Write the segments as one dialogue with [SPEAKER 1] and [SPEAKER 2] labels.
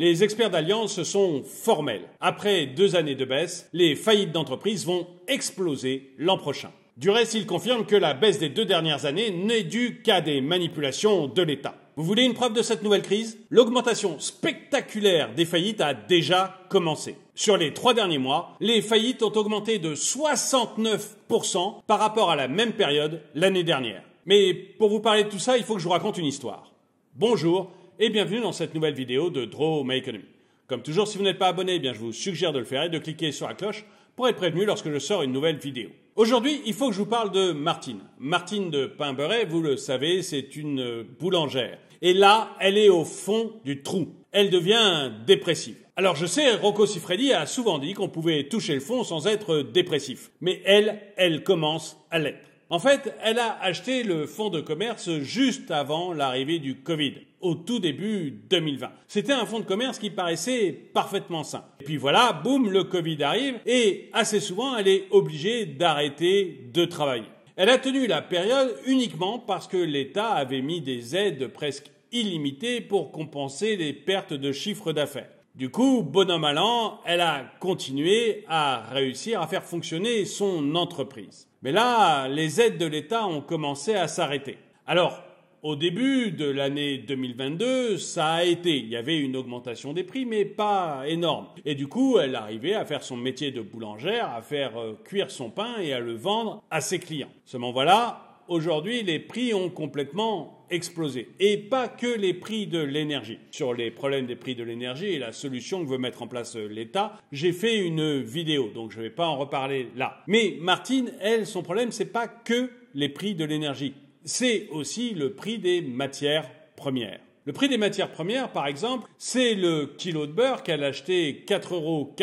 [SPEAKER 1] Les experts d'alliance sont formels. Après deux années de baisse, les faillites d'entreprises vont exploser l'an prochain. Du reste, ils confirment que la baisse des deux dernières années n'est due qu'à des manipulations de l'État. Vous voulez une preuve de cette nouvelle crise L'augmentation spectaculaire des faillites a déjà commencé. Sur les trois derniers mois, les faillites ont augmenté de 69% par rapport à la même période l'année dernière. Mais pour vous parler de tout ça, il faut que je vous raconte une histoire. Bonjour, et bienvenue dans cette nouvelle vidéo de Draw My Economy. Comme toujours, si vous n'êtes pas abonné, eh bien, je vous suggère de le faire et de cliquer sur la cloche pour être prévenu lorsque je sors une nouvelle vidéo. Aujourd'hui, il faut que je vous parle de Martine. Martine de Pimberet, vous le savez, c'est une boulangère. Et là, elle est au fond du trou. Elle devient dépressive. Alors je sais, Rocco Siffredi a souvent dit qu'on pouvait toucher le fond sans être dépressif. Mais elle, elle commence à l'être. En fait, elle a acheté le fonds de commerce juste avant l'arrivée du Covid au tout début 2020. C'était un fonds de commerce qui paraissait parfaitement sain. Et puis voilà, boum, le Covid arrive et assez souvent, elle est obligée d'arrêter de travailler. Elle a tenu la période uniquement parce que l'État avait mis des aides presque illimitées pour compenser les pertes de chiffre d'affaires. Du coup, bonhomme à l'an, elle a continué à réussir à faire fonctionner son entreprise. Mais là, les aides de l'État ont commencé à s'arrêter. Alors, au début de l'année 2022, ça a été. Il y avait une augmentation des prix, mais pas énorme. Et du coup, elle arrivait à faire son métier de boulangère, à faire euh, cuire son pain et à le vendre à ses clients. Seulement voilà, aujourd'hui, les prix ont complètement explosé. Et pas que les prix de l'énergie. Sur les problèmes des prix de l'énergie et la solution que veut mettre en place euh, l'État, j'ai fait une vidéo, donc je ne vais pas en reparler là. Mais Martine, elle, son problème, c'est pas que les prix de l'énergie c'est aussi le prix des matières premières. Le prix des matières premières, par exemple, c'est le kilo de beurre qu'elle a acheté 4,90 euros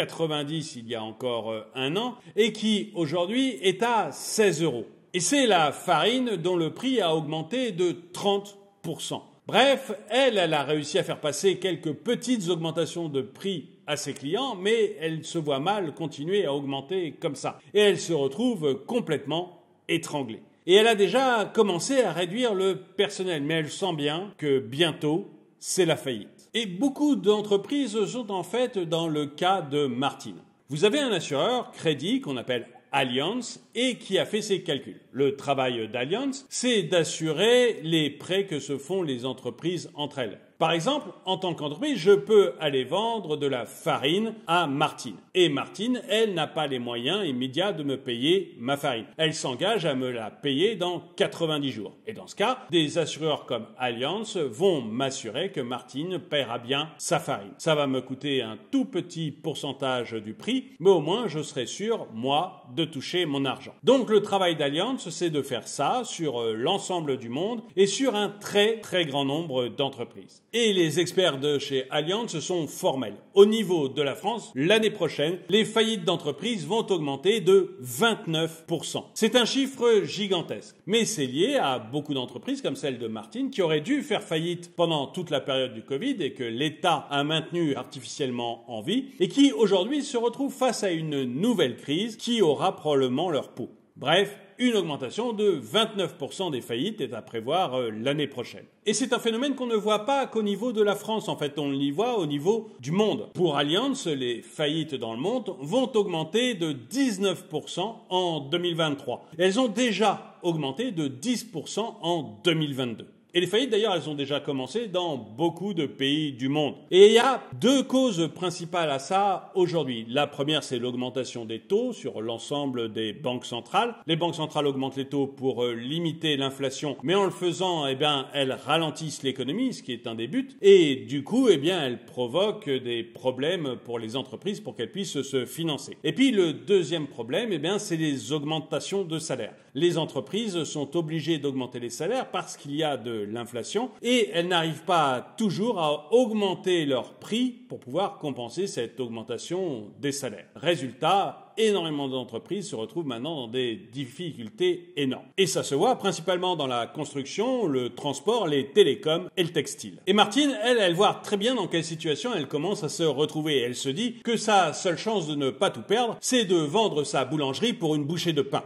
[SPEAKER 1] il y a encore euh, un an et qui aujourd'hui est à 16 euros. Et c'est la farine dont le prix a augmenté de 30%. Bref, elle, elle a réussi à faire passer quelques petites augmentations de prix à ses clients, mais elle se voit mal continuer à augmenter comme ça. Et elle se retrouve complètement étranglée. Et elle a déjà commencé à réduire le personnel, mais elle sent bien que bientôt, c'est la faillite. Et beaucoup d'entreprises sont en fait dans le cas de Martine. Vous avez un assureur crédit qu'on appelle Allianz et qui a fait ses calculs. Le travail d'Allianz, c'est d'assurer les prêts que se font les entreprises entre elles. Par exemple, en tant qu'entreprise, je peux aller vendre de la farine à Martine. Et Martine, elle n'a pas les moyens immédiats de me payer ma farine. Elle s'engage à me la payer dans 90 jours. Et dans ce cas, des assureurs comme Allianz vont m'assurer que Martine paiera bien sa farine. Ça va me coûter un tout petit pourcentage du prix, mais au moins je serai sûr, moi, de toucher mon argent. Donc le travail d'Allianz, c'est de faire ça sur euh, l'ensemble du monde et sur un très très grand nombre d'entreprises et les experts de chez Allianz sont formels. Au niveau de la France, l'année prochaine, les faillites d'entreprises vont augmenter de 29%. C'est un chiffre gigantesque, mais c'est lié à beaucoup d'entreprises comme celle de Martine qui aurait dû faire faillite pendant toute la période du Covid et que l'État a maintenu artificiellement en vie et qui aujourd'hui se retrouvent face à une nouvelle crise qui aura probablement leur peau. Bref, une augmentation de 29% des faillites est à prévoir euh, l'année prochaine. Et c'est un phénomène qu'on ne voit pas qu'au niveau de la France, en fait, on l'y voit au niveau du monde. Pour Allianz, les faillites dans le monde vont augmenter de 19% en 2023. Elles ont déjà augmenté de 10% en 2022. Et les faillites, d'ailleurs, elles ont déjà commencé dans beaucoup de pays du monde. Et il y a deux causes principales à ça aujourd'hui. La première, c'est l'augmentation des taux sur l'ensemble des banques centrales. Les banques centrales augmentent les taux pour euh, limiter l'inflation, mais en le faisant, eh bien, elles ralentissent l'économie, ce qui est un des buts. Et du coup, eh bien, elles provoquent des problèmes pour les entreprises pour qu'elles puissent se financer. Et puis, le deuxième problème, eh bien, c'est les augmentations de salaires. Les entreprises sont obligées d'augmenter les salaires parce qu'il y a de l'inflation et elles n'arrivent pas toujours à augmenter leurs prix pour pouvoir compenser cette augmentation des salaires. Résultat, énormément d'entreprises se retrouvent maintenant dans des difficultés énormes. Et ça se voit principalement dans la construction, le transport, les télécoms et le textile. Et Martine, elle, elle voit très bien dans quelle situation elle commence à se retrouver. Elle se dit que sa seule chance de ne pas tout perdre, c'est de vendre sa boulangerie pour une bouchée de pain.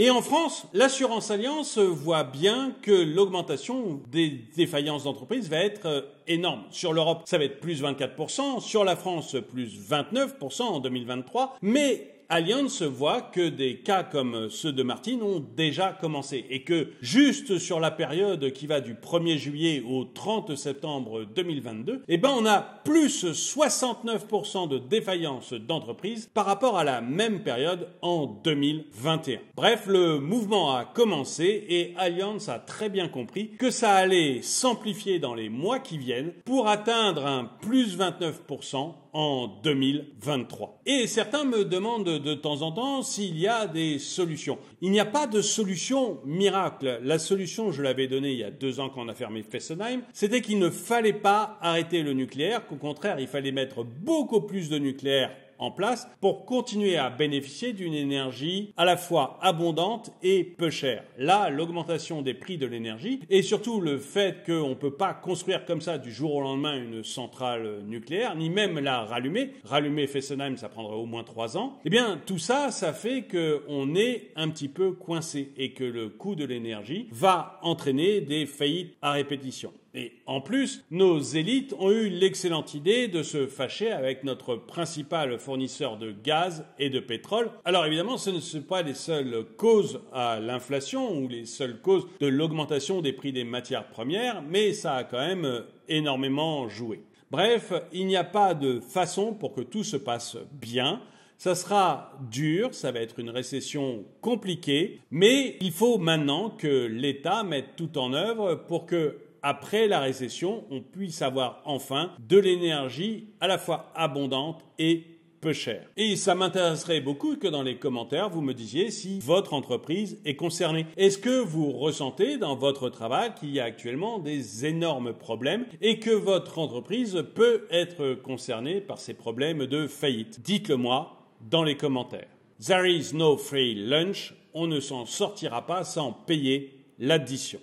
[SPEAKER 1] Et en France, l'assurance alliance voit bien que l'augmentation des défaillances d'entreprise va être euh, énorme. Sur l'Europe, ça va être plus 24%, sur la France, plus 29% en 2023, mais Allianz voit que des cas comme ceux de Martine ont déjà commencé et que juste sur la période qui va du 1er juillet au 30 septembre 2022, eh ben on a plus 69% de défaillance d'entreprise par rapport à la même période en 2021. Bref, le mouvement a commencé et Allianz a très bien compris que ça allait s'amplifier dans les mois qui viennent pour atteindre un plus 29% en 2023. Et certains me demandent de temps en temps s'il y a des solutions. Il n'y a pas de solution miracle. La solution, je l'avais donnée il y a deux ans quand on a fermé Fessenheim, c'était qu'il ne fallait pas arrêter le nucléaire, qu'au contraire, il fallait mettre beaucoup plus de nucléaire en place pour continuer à bénéficier d'une énergie à la fois abondante et peu chère. Là, l'augmentation des prix de l'énergie et surtout le fait qu'on ne peut pas construire comme ça du jour au lendemain une centrale nucléaire, ni même la rallumer. Rallumer Fessenheim, ça prendrait au moins trois ans. Eh bien, tout ça, ça fait qu'on est un petit peu coincé et que le coût de l'énergie va entraîner des faillites à répétition. Et en plus, nos élites ont eu l'excellente idée de se fâcher avec notre principal fournisseur de gaz et de pétrole. Alors évidemment, ce ne sont pas les seules causes à l'inflation ou les seules causes de l'augmentation des prix des matières premières, mais ça a quand même énormément joué. Bref, il n'y a pas de façon pour que tout se passe bien. Ça sera dur, ça va être une récession compliquée, mais il faut maintenant que l'État mette tout en œuvre pour que après la récession, on puisse avoir enfin de l'énergie à la fois abondante et peu chère. Et ça m'intéresserait beaucoup que dans les commentaires, vous me disiez si votre entreprise est concernée. Est-ce que vous ressentez dans votre travail qu'il y a actuellement des énormes problèmes et que votre entreprise peut être concernée par ces problèmes de faillite Dites-le moi dans les commentaires. There is no free lunch, on ne s'en sortira pas sans payer l'addition.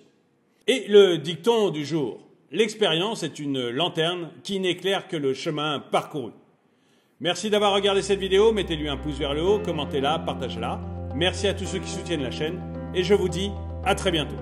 [SPEAKER 1] Et le dicton du jour, l'expérience est une lanterne qui n'éclaire que le chemin parcouru. Merci d'avoir regardé cette vidéo, mettez-lui un pouce vers le haut, commentez-la, partagez-la. Merci à tous ceux qui soutiennent la chaîne et je vous dis à très bientôt.